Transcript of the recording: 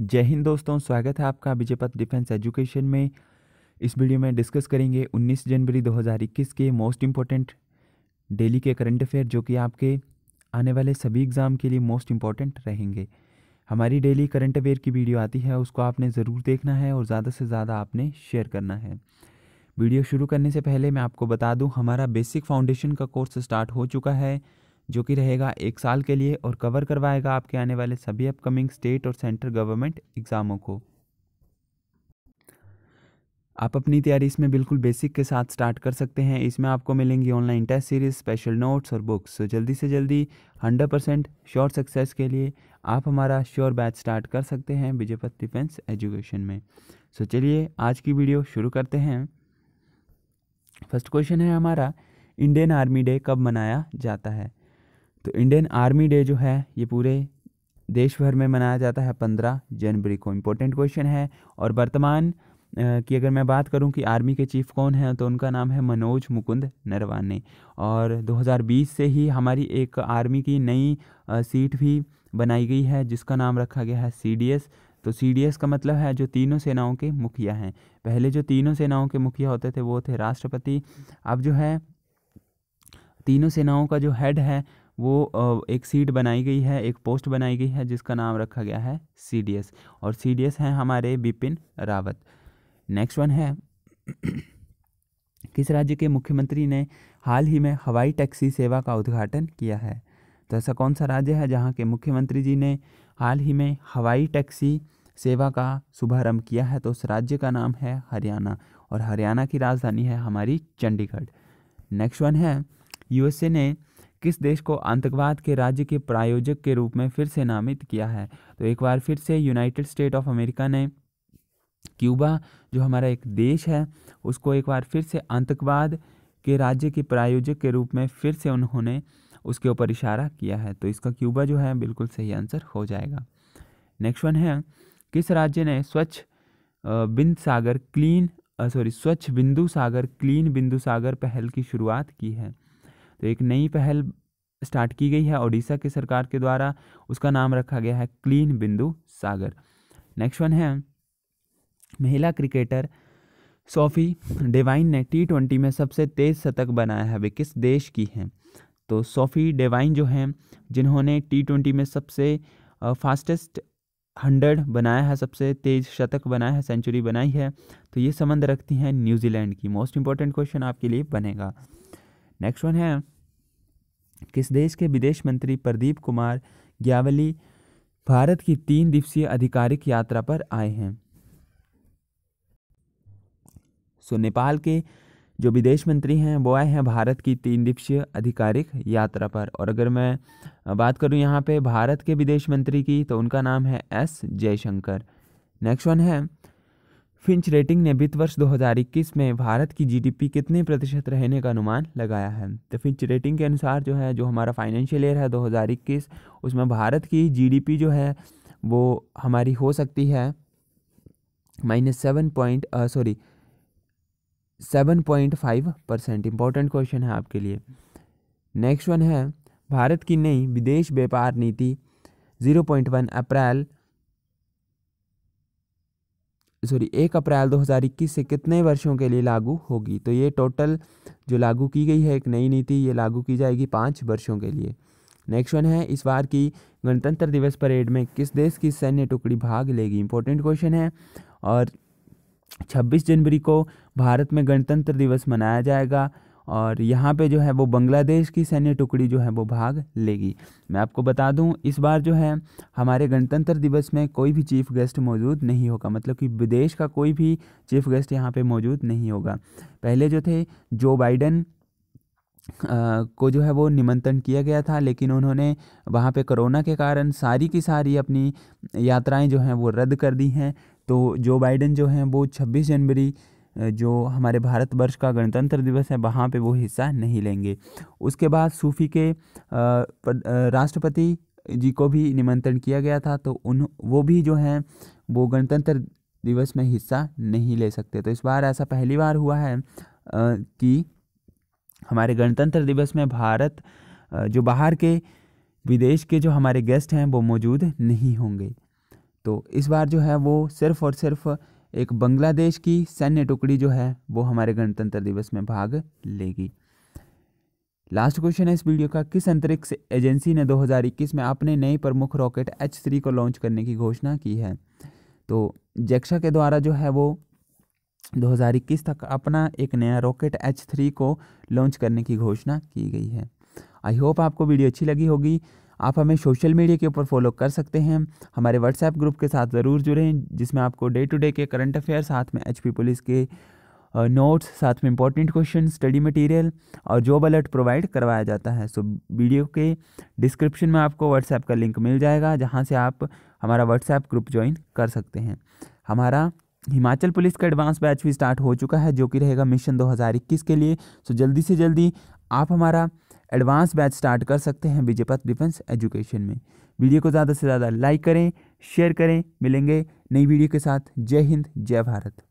जय हिंद दोस्तों स्वागत है आपका विजयपथ डिफेंस एजुकेशन में इस वीडियो में डिस्कस करेंगे 19 जनवरी 2021 के मोस्ट इम्पॉर्टेंट डेली के करंट अफेयर जो कि आपके आने वाले सभी एग्ज़ाम के लिए मोस्ट इम्पॉर्टेंट रहेंगे हमारी डेली करंट अफेयर की वीडियो आती है उसको आपने ज़रूर देखना है और ज़्यादा से ज़्यादा आपने शेयर करना है वीडियो शुरू करने से पहले मैं आपको बता दूँ हमारा बेसिक फाउंडेशन का कोर्स स्टार्ट हो चुका है जो कि रहेगा एक साल के लिए और कवर करवाएगा आपके आने वाले सभी अपकमिंग स्टेट और सेंट्रल गवर्नमेंट एग्ज़ामों को आप अपनी तैयारी इसमें बिल्कुल बेसिक के साथ स्टार्ट कर सकते हैं इसमें आपको मिलेंगी online test series special notes और बुक्स तो जल्दी से जल्दी 100 परसेंट श्योर सक्सेस के लिए आप हमारा श्योर बैच स्टार्ट कर सकते हैं विजयपथ डिफेंस एजुकेशन में सो so चलिए आज की वीडियो शुरू करते हैं फर्स्ट क्वेश्चन है हमारा इंडियन आर्मी डे कब मनाया जाता है तो इंडियन आर्मी डे जो है ये पूरे देश भर में मनाया जाता है पंद्रह जनवरी को इम्पोर्टेंट क्वेश्चन है और वर्तमान की अगर मैं बात करूं कि आर्मी के चीफ कौन हैं तो उनका नाम है मनोज मुकुंद नरवाने और 2020 से ही हमारी एक आर्मी की नई सीट भी बनाई गई है जिसका नाम रखा गया है सी तो सी का मतलब है जो तीनों सेनाओं के मुखिया हैं पहले जो तीनों सेनाओं के मुखिया होते थे वो थे राष्ट्रपति अब जो है तीनों सेनाओं का जो हेड है वो एक सीट बनाई गई है एक पोस्ट बनाई गई है जिसका नाम रखा गया है सी और सी डी हैं हमारे बिपिन रावत नेक्स्ट वन है किस राज्य के मुख्यमंत्री ने हाल ही में हवाई टैक्सी सेवा का उद्घाटन किया है तो ऐसा कौन सा राज्य है जहाँ के मुख्यमंत्री जी ने हाल ही में हवाई टैक्सी सेवा का शुभारंभ किया है तो उस राज्य का नाम है हरियाणा और हरियाणा की राजधानी है हमारी चंडीगढ़ नेक्स्ट वन है यूएसए ने किस देश को आतंकवाद के राज्य के प्रायोजक के रूप में फिर से नामित किया है तो एक बार फिर से यूनाइटेड स्टेट ऑफ अमेरिका ने क्यूबा जो हमारा एक देश है उसको एक बार फिर से आतंकवाद के राज्य के प्रायोजक के रूप में फिर से उन्होंने उसके ऊपर इशारा किया है तो इसका क्यूबा जो है बिल्कुल सही आंसर हो जाएगा नेक्स्ट वन है किस राज्य ने स्वच्छ बिंद सागर क्लीन सॉरी स्वच्छ बिंदु सागर क्लीन बिंदु सागर पहल की शुरुआत की है तो एक नई पहल स्टार्ट की गई है ओडिशा की सरकार के द्वारा उसका नाम रखा गया है क्लीन बिंदु सागर नेक्स्ट वन है महिला क्रिकेटर सोफी डेवाइन ने टी ट्वेंटी में सबसे तेज़ शतक बनाया है वे किस देश की हैं तो सोफी डेवाइन जो हैं जिन्होंने टी ट्वेंटी में सबसे फास्टेस्ट हंड्रेड बनाया है सबसे तेज शतक बनाया है सेंचुरी बनाई है तो ये संबंध रखती हैं न्यूजीलैंड की मोस्ट इंपॉर्टेंट क्वेश्चन आपके लिए बनेगा नेक्स्ट वन है किस देश के विदेश मंत्री प्रदीप कुमार ग्यावली भारत की तीन दिवसीय आधिकारिक यात्रा पर आए हैं सो so, नेपाल के जो विदेश मंत्री हैं वो आए हैं भारत की तीन दिवसीय आधिकारिक यात्रा पर और अगर मैं बात करूं यहाँ पे भारत के विदेश मंत्री की तो उनका नाम है एस जयशंकर नेक्स्ट वन है फिंच रेटिंग ने वित्त वर्ष 2021 में भारत की जीडीपी कितने प्रतिशत रहने का अनुमान लगाया है तो फिंच रेटिंग के अनुसार जो है जो हमारा फाइनेंशियल ईयर है 2021 उसमें भारत की जीडीपी जो है वो हमारी हो सकती है minus seven point sorry seven point five percent important question है आपके लिए नेक्स्ट वन है भारत की नई विदेश व्यापार नीति zero point one April sorry एक अप्रैल 2021 से कितने वर्षों के लिए लागू होगी तो ये टोटल जो लागू की गई है एक नई नीति ये लागू की जाएगी पाँच वर्षों के लिए नेक्स्ट वन है इस बार की गणतंत्र दिवस परेड में किस देश की सैन्य टुकड़ी भाग लेगी इंपॉर्टेंट क्वेश्चन है और 26 जनवरी को भारत में गणतंत्र दिवस मनाया जाएगा और यहाँ पे जो है वो बांग्लादेश की सैन्य टुकड़ी जो है वो भाग लेगी मैं आपको बता दूँ इस बार जो है हमारे गणतंत्र दिवस में कोई भी चीफ गेस्ट मौजूद नहीं होगा मतलब कि विदेश का कोई भी चीफ गेस्ट यहाँ पर मौजूद नहीं होगा पहले जो थे जो बाइडन आ, को जो है वो निमंत्रण किया गया था लेकिन उन्होंने वहाँ पे कोरोना के कारण सारी की सारी अपनी यात्राएं जो हैं वो रद्द कर दी हैं तो जो बाइडन जो हैं वो 26 जनवरी जो हमारे भारतवर्ष का गणतंत्र दिवस है वहाँ पे वो हिस्सा नहीं लेंगे उसके बाद सूफी के राष्ट्रपति जी को भी निमंत्रण किया गया था तो उन वो भी जो हैं वो गणतंत्र दिवस में हिस्सा नहीं ले सकते तो इस बार ऐसा पहली बार हुआ है कि हमारे गणतंत्र दिवस में भारत जो बाहर के विदेश के जो हमारे गेस्ट हैं वो मौजूद नहीं होंगे तो इस बार जो है वो सिर्फ़ और सिर्फ़ एक बांग्लादेश की सैन्य टुकड़ी जो है वो हमारे गणतंत्र दिवस में भाग लेगी लास्ट क्वेश्चन है इस वीडियो का किस अंतरिक्ष एजेंसी ने 2021 में अपने नए प्रमुख रॉकेट एच थ्री को लॉन्च करने की घोषणा की है तो जैक्सा के द्वारा जो है वो 2021 तक अपना एक नया रॉकेट एच थ्री को लॉन्च करने की घोषणा की गई है आई होप आपको वीडियो अच्छी लगी होगी आप हमें सोशल मीडिया के ऊपर फॉलो कर सकते हैं हमारे व्हाट्सएप ग्रुप के साथ ज़रूर जुड़ें जिसमें आपको डे टू डे के करंट अफेयर साथ में एच पुलिस के नोट्स साथ में इंपॉर्टेंट क्वेश्चन स्टडी मटेरियल और जॉब अलर्ट प्रोवाइड करवाया जाता है सो वीडियो के डिस्क्रिप्शन में आपको व्हाट्सएप का लिंक मिल जाएगा जहाँ से आप हमारा व्हाट्सएप ग्रुप ज्वाइन कर सकते हैं हमारा हिमाचल पुलिस का एडवांस बैच भी स्टार्ट हो चुका है जो कि रहेगा मिशन 2021 के लिए सो जल्दी से जल्दी आप हमारा एडवांस बैच स्टार्ट कर सकते हैं विजयपथ डिफेंस एजुकेशन में वीडियो को ज़्यादा से ज़्यादा लाइक करें शेयर करें मिलेंगे नई वीडियो के साथ जय हिंद जय भारत